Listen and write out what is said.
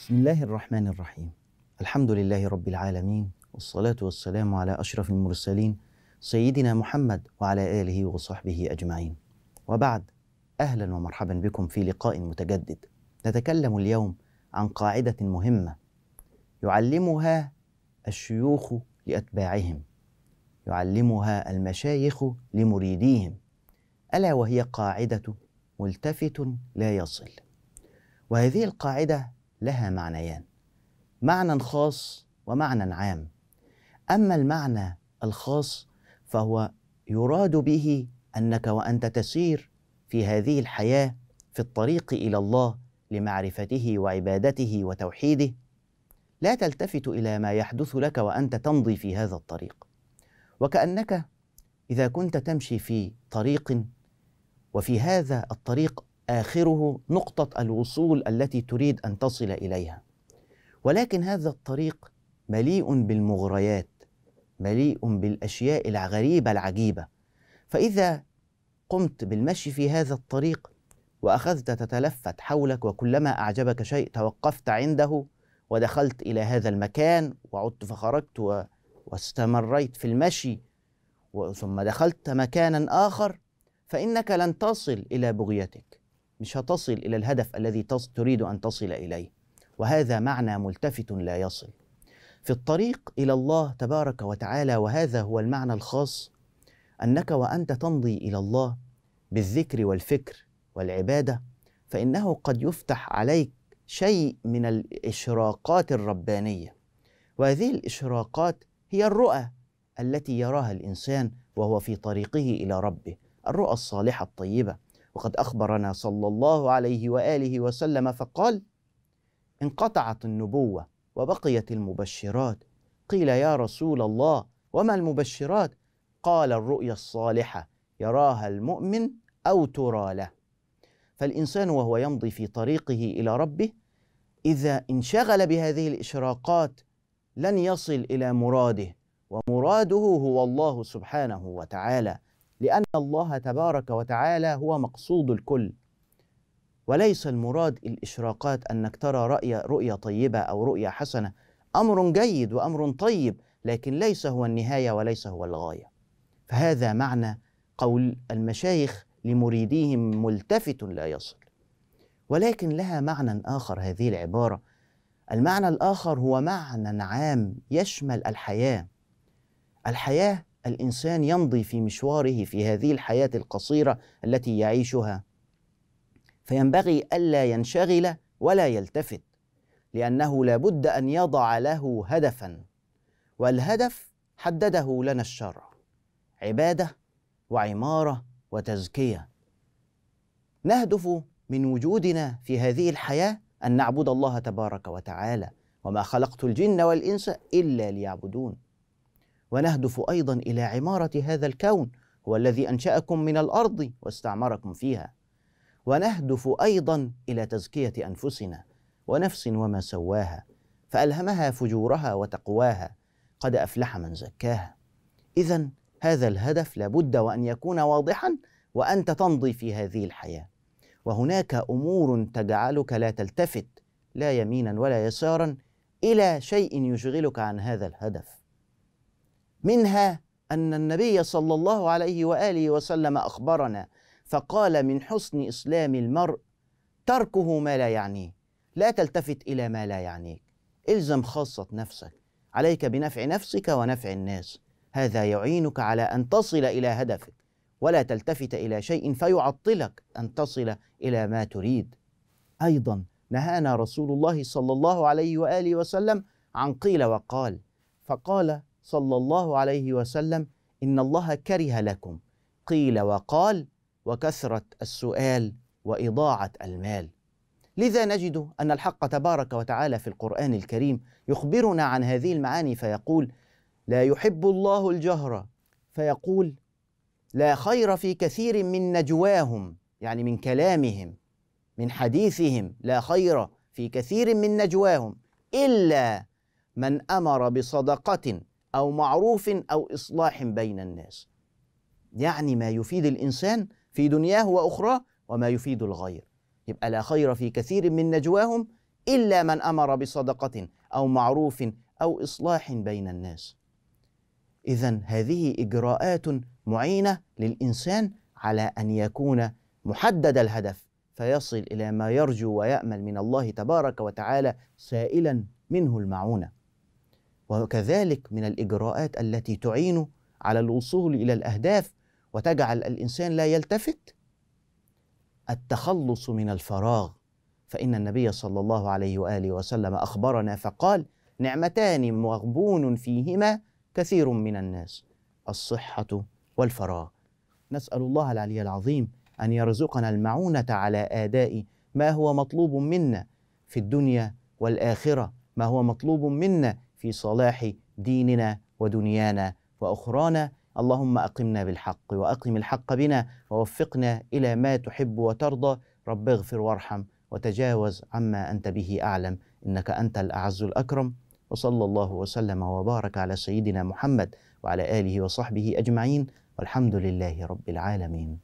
بسم الله الرحمن الرحيم الحمد لله رب العالمين والصلاة والسلام على أشرف المرسلين سيدنا محمد وعلى آله وصحبه أجمعين وبعد أهلا ومرحبا بكم في لقاء متجدد نتكلم اليوم عن قاعدة مهمة يعلمها الشيوخ لأتباعهم يعلمها المشايخ لمريديهم ألا وهي قاعدة ملتفت لا يصل وهذه القاعدة لها معنيان معنى خاص ومعنى عام اما المعنى الخاص فهو يراد به انك وانت تسير في هذه الحياه في الطريق الى الله لمعرفته وعبادته وتوحيده لا تلتفت الى ما يحدث لك وانت تمضي في هذا الطريق وكانك اذا كنت تمشي في طريق وفي هذا الطريق اخره نقطه الوصول التي تريد ان تصل اليها ولكن هذا الطريق مليء بالمغريات مليء بالاشياء الغريبه العجيبه فاذا قمت بالمشي في هذا الطريق واخذت تتلفت حولك وكلما اعجبك شيء توقفت عنده ودخلت الى هذا المكان وعدت فخرجت و... واستمريت في المشي ثم دخلت مكانا اخر فانك لن تصل الى بغيتك مش هتصل إلى الهدف الذي تريد أن تصل إليه وهذا معنى ملتفت لا يصل في الطريق إلى الله تبارك وتعالى وهذا هو المعنى الخاص أنك وأنت تمضي إلى الله بالذكر والفكر والعبادة فإنه قد يفتح عليك شيء من الإشراقات الربانية وهذه الإشراقات هي الرؤى التي يراها الإنسان وهو في طريقه إلى ربه الرؤى الصالحة الطيبة وقد أخبرنا صلى الله عليه وآله وسلم فقال انقطعت النبوة وبقيت المبشرات قيل يا رسول الله وما المبشرات قال الرؤيا الصالحة يراها المؤمن أو ترى له فالإنسان وهو يمضي في طريقه إلى ربه إذا انشغل بهذه الإشراقات لن يصل إلى مراده ومراده هو الله سبحانه وتعالى لأن الله تبارك وتعالى هو مقصود الكل وليس المراد الإشراقات أنك ترى رؤية, رؤية طيبة أو رؤية حسنة أمر جيد وأمر طيب لكن ليس هو النهاية وليس هو الغاية فهذا معنى قول المشايخ لمريديهم ملتفت لا يصل ولكن لها معنى آخر هذه العبارة المعنى الآخر هو معنى عام يشمل الحياة الحياة الانسان يمضي في مشواره في هذه الحياه القصيره التي يعيشها فينبغي الا ينشغل ولا يلتفت لانه لابد ان يضع له هدفا والهدف حدده لنا الشرع عباده وعماره وتزكيه نهدف من وجودنا في هذه الحياه ان نعبد الله تبارك وتعالى وما خلقت الجن والانس الا ليعبدون ونهدف ايضا الى عماره هذا الكون هو الذي انشاكم من الارض واستعمركم فيها ونهدف ايضا الى تزكيه انفسنا ونفس وما سواها فالهمها فجورها وتقواها قد افلح من زكاها اذا هذا الهدف لابد وان يكون واضحا وانت تمضي في هذه الحياه وهناك امور تجعلك لا تلتفت لا يمينا ولا يسارا الى شيء يشغلك عن هذا الهدف منها أن النبي صلى الله عليه وآله وسلم أخبرنا فقال من حسن إسلام المرء تركه ما لا يعنيه لا تلتفت إلى ما لا يعنيك إلزم خاصة نفسك عليك بنفع نفسك ونفع الناس هذا يعينك على أن تصل إلى هدفك ولا تلتفت إلى شيء فيعطلك أن تصل إلى ما تريد أيضا نهانا رسول الله صلى الله عليه وآله وسلم عن قيل وقال فقال صلى الله عليه وسلم إن الله كره لكم قيل وقال وكثرة السؤال وإضاعة المال لذا نجد أن الحق تبارك وتعالى في القرآن الكريم يخبرنا عن هذه المعاني فيقول لا يحب الله الجهر فيقول لا خير في كثير من نجواهم يعني من كلامهم من حديثهم لا خير في كثير من نجواهم إلا من أمر بصدقة أو معروف أو إصلاح بين الناس يعني ما يفيد الإنسان في دنياه وأخراه وما يفيد الغير يبقى لا خير في كثير من نجواهم إلا من أمر بصدقة أو معروف أو إصلاح بين الناس إذا هذه إجراءات معينة للإنسان على أن يكون محدد الهدف فيصل إلى ما يرجو ويأمل من الله تبارك وتعالى سائلا منه المعونه وكذلك من الإجراءات التي تعينه على الوصول إلى الأهداف وتجعل الإنسان لا يلتفت التخلص من الفراغ فإن النبي صلى الله عليه وآله وسلم أخبرنا فقال نعمتان مغبون فيهما كثير من الناس الصحة والفراغ نسأل الله العلي العظيم أن يرزقنا المعونة على آداء ما هو مطلوب منا في الدنيا والآخرة ما هو مطلوب منا في صلاح ديننا ودنيانا واخرانا اللهم اقمنا بالحق واقم الحق بنا ووفقنا الى ما تحب وترضى رب اغفر وارحم وتجاوز عما انت به اعلم انك انت الاعز الاكرم وصلى الله وسلم وبارك على سيدنا محمد وعلى اله وصحبه اجمعين والحمد لله رب العالمين